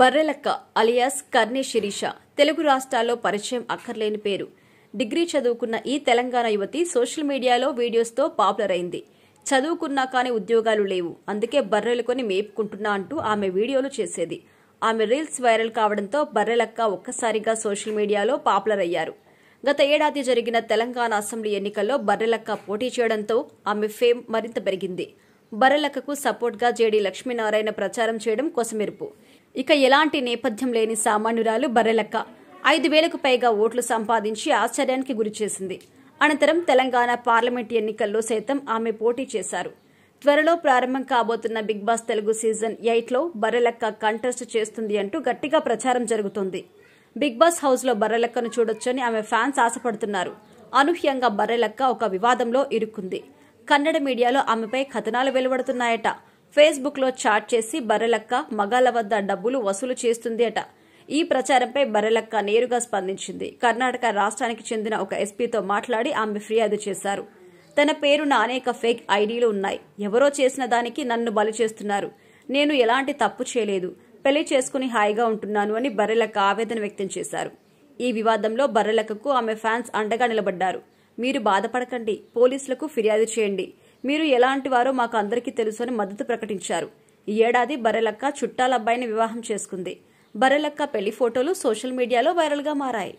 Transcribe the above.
Barrelakka alias Karne Sirisha Telugu రాష్ట్రాల్లో పరిచయం అక్కర్లేని పేరు డిగ్రీ చదువుకున్న ఈ తెలంగాణ యువతి సోషల్ మీడియాలో వీడియోస్తో పాపులర్ అయింది చదువుకున్నా కానీ ఉద్యోగాలు లేవు అందుకే బర్రెలు కొని మేపుకుంటున్నా అంటూ ఆమె వీడియోలు చేసేది ఆమె రీల్స్ వైరల్ కావడంతో బర్రెలక్క ఒక్కసారిగా సోషల్ మీడియాలో పాపులర్ అయ్యారు గత ఏడాది జరిగిన తెలంగాణ అసెంబ్లీ ఎన్నికల్లో బర్రెలక్క పోటీ చేయడంతో ఆమె ఫేమ్ మరింత పెరిగింది బర్రెలక్కకు సపోర్ట్గా జేడీ లక్ష్మీనారాయణ ప్రచారం చేయడం కొసమెరుపు ఇక ఎలాంటి నేపథ్యం లేని సామాన్యురాలు బర్రెలక్క ఐదు వేలకు పైగా ఓట్లు సంపాదించి ఆశ్చర్యానికి గురిచేసింది అనంతరం తెలంగాణ పార్లమెంట్ ఎన్నికల్లో సైతం ఆమె పోటీ చేశారు త్వరలో ప్రారంభం కాబోతున్న బిగ్ బాస్ తెలుగు సీజన్ ఎయిట్లో బర్రెలక్క కంటెస్ట్ చేస్తుంది అంటూ గట్టిగా ప్రచారం జరుగుతోంది బిగ్ బాస్ హౌస్లో బర్రెలక్కను చూడొచ్చని ఆమె ఫ్యాన్స్ ఆశపడుతున్నారు అనూహ్యంగా బర్రెలక్క ఒక వివాదంలో ఇరుక్కుంది కన్నడ మీడియాలో ఆమెపై కథనాలు వెలువడుతున్నాయట ఫేస్బుక్లో చాట్ చేసి బర్రెలక్క మగాల వద్ద డబ్బులు వసూలు చేస్తుంది అట ఈ ప్రచారంపై బర్రెలక్క నేరుగా స్పందించింది కర్ణాటక రాష్ట్రానికి చెందిన ఒక ఎస్పీతో మాట్లాడి ఆమె ఫిర్యాదు చేశారు తన పేరున అనేక ఫేక్ ఐడీలు ఉన్నాయి ఎవరో చేసిన దానికి నన్ను బలి చేస్తున్నారు నేను ఎలాంటి తప్పు చేయలేదు పెళ్లి చేసుకుని హాయిగా ఉంటున్నాను అని బర్రెలక్క ఆవేదన వ్యక్తం చేశారు ఈ వివాదంలో బర్రెలక్కకు ఆమె ఫ్యాన్స్ అండగా నిలబడ్డారు మీరు బాధపడకండి పోలీసులకు ఫిర్యాదు చేయండి మీరు ఎలాంటి వారో మాకు అందరికీ తెలుసు అని మద్దతు ప్రకటించారు ఈ ఏడాది బరెలక్క చుట్టాలబ్బాయిని వివాహం చేసుకుంది బరెలక్క పెళ్లి ఫోటోలు సోషల్ మీడియాలో వైరల్గా మారాయి